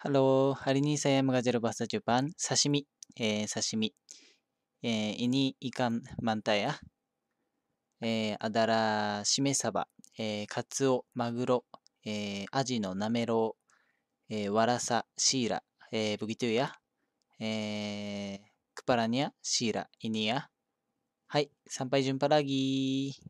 Hello, hari ini saya mengajar bahasa Jepang sashimi. Eh, sashimi. Eh, ini ikan mantai ya. Eh, adalah shimesaba, eh, katsuo, maguro, eh, aji no namero, eh, warasa, shira, eh, begitu ya. Eh, kepalanya shira ini ya. Hai, sampai jumpa lagi.